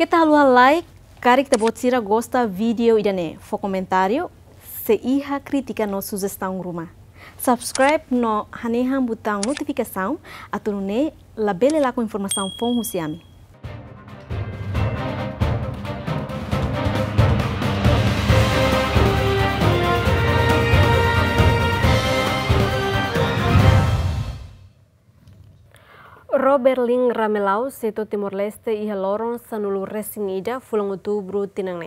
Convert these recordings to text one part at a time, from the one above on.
Kita lalu like, kita buat sira gosta video idane. E fo komentario, se iha kritika no sugestão rumah. Subscribe no butang notifikasi atau atunne labele laku informasi informação fom husiami. Ling Ramelau seto Timor Leste ia lorong sanulu racing ida fulang outubro tinang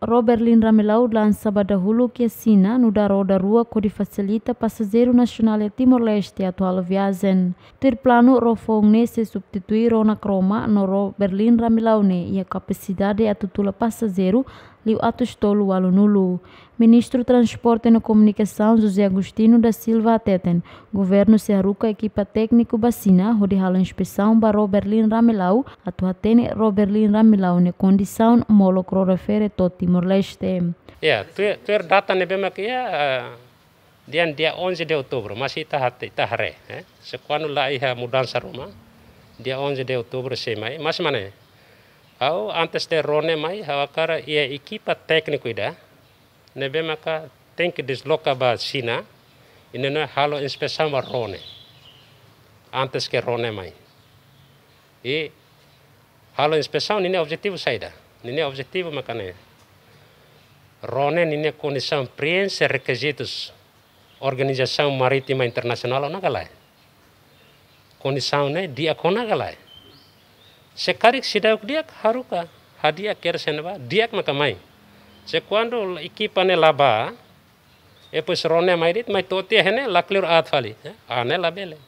Roberlin Ramelau lança pada hulu assina no da roda rua que fasilita passageiro nacional Timor-Leste atual viagem. Ter plano rofongne se substituir na kroma no Roberlin Ramelau ne ia kapasidade atutula a Liu Atostolo Alunulu. Ministro Transporte e Comunicação José Agostino da Silva Ateten. Governo Serruca, equipa técnico Bacina, Rodihalo Inspeção Barro Berlim Ramilau, Atuatene Roberlin Ramilau, ne condição Molo Crorefere tot Timor-Leste. Yeah, é, tu er é data nebema que é dia 11 de outubro, mas está está tá ré, eh? Se quando lá ia mudança Roma, dia 11 de outubro, sei mais, mas mané, ao antes de rone mai hawakara ia equipa técnico ida. Nebe maka tem que deslocar ba China e não halo inspeção ba rone. Antes que rone mai. E halo inspeção nini objetivo saída. Nini objetivo makane. Rone nini condição preenche requisitos Organização Marítima Internacional ou nagalai. Condição né diakonalai. Sekarik sidau diak haruka hadia ker senba diak makamai. Sekuando ikipane laba epus rone mairit mai toti hene laklur atfali eh, ane labele.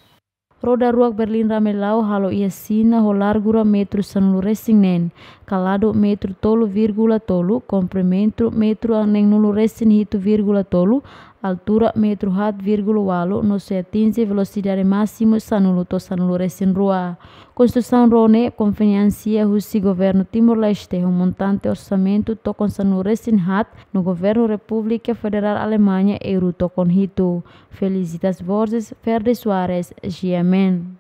Roda ruak Berlin ramelau halo ia sina ho largura metro sanlure singnen, kalado metru tolu virgula tolu, komprementru metru aneng nulu resin hitu virgula tolu, altura metro 4,8 no se atinge velocidade máxima sanulo to sanulo recém rua. Construção Rone conveniencia husi governo Timor-Leste um montante orçamento to con hat no governo República Federal Alemanha euro to con Felicitas Borges, Ferde Soares, Giamen.